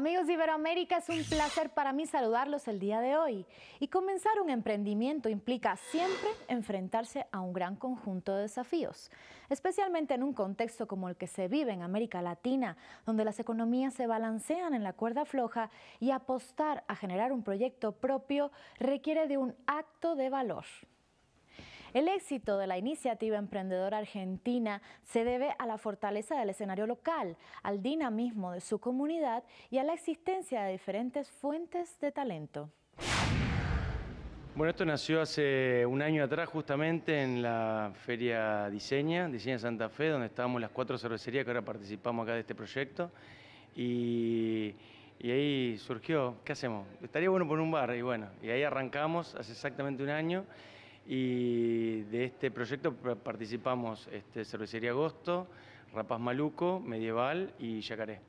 Amigos de Iberoamérica, es un placer para mí saludarlos el día de hoy. Y comenzar un emprendimiento implica siempre enfrentarse a un gran conjunto de desafíos, especialmente en un contexto como el que se vive en América Latina, donde las economías se balancean en la cuerda floja y apostar a generar un proyecto propio requiere de un acto de valor. El éxito de la iniciativa emprendedora argentina se debe a la fortaleza del escenario local, al dinamismo de su comunidad y a la existencia de diferentes fuentes de talento. Bueno, esto nació hace un año atrás justamente en la feria Diseña, Diseña Santa Fe, donde estábamos las cuatro cervecerías que ahora participamos acá de este proyecto. Y, y ahí surgió, ¿qué hacemos? Estaría bueno poner un bar y bueno, y ahí arrancamos hace exactamente un año. Y de este proyecto participamos este, Cervecería Agosto, Rapaz Maluco, Medieval y Yacaré.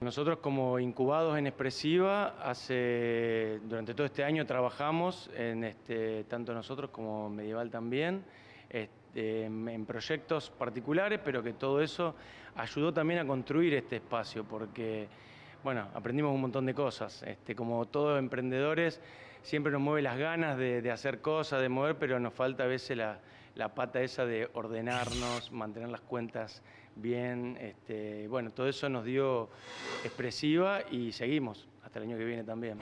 Nosotros como incubados en Expresiva, hace, durante todo este año trabajamos, este, tanto nosotros como Medieval también, este, en proyectos particulares, pero que todo eso ayudó también a construir este espacio, porque bueno, aprendimos un montón de cosas. Este, como todos emprendedores, siempre nos mueve las ganas de, hacer cosas, de mover, pero nos falta a veces la, pata esa de ordenarnos, mantener las cuentas bien. Este, bueno, todo eso nos dio expresiva y seguimos hasta el año que viene también.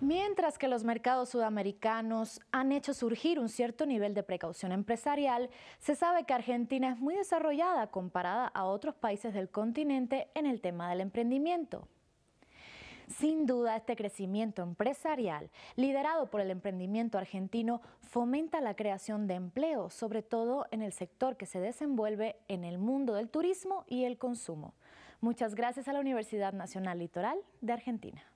Mientras que los mercados sudamericanos han hecho surgir un cierto nivel de precaución empresarial, se sabe que Argentina es muy desarrollada comparada a otros países del continente en el tema del emprendimiento. Sin duda, este crecimiento empresarial, liderado por el emprendimiento argentino, fomenta la creación de empleo, sobre todo en el sector que se desenvuelve en el mundo del turismo y el consumo. Muchas gracias a la Universidad Nacional Litoral de Argentina.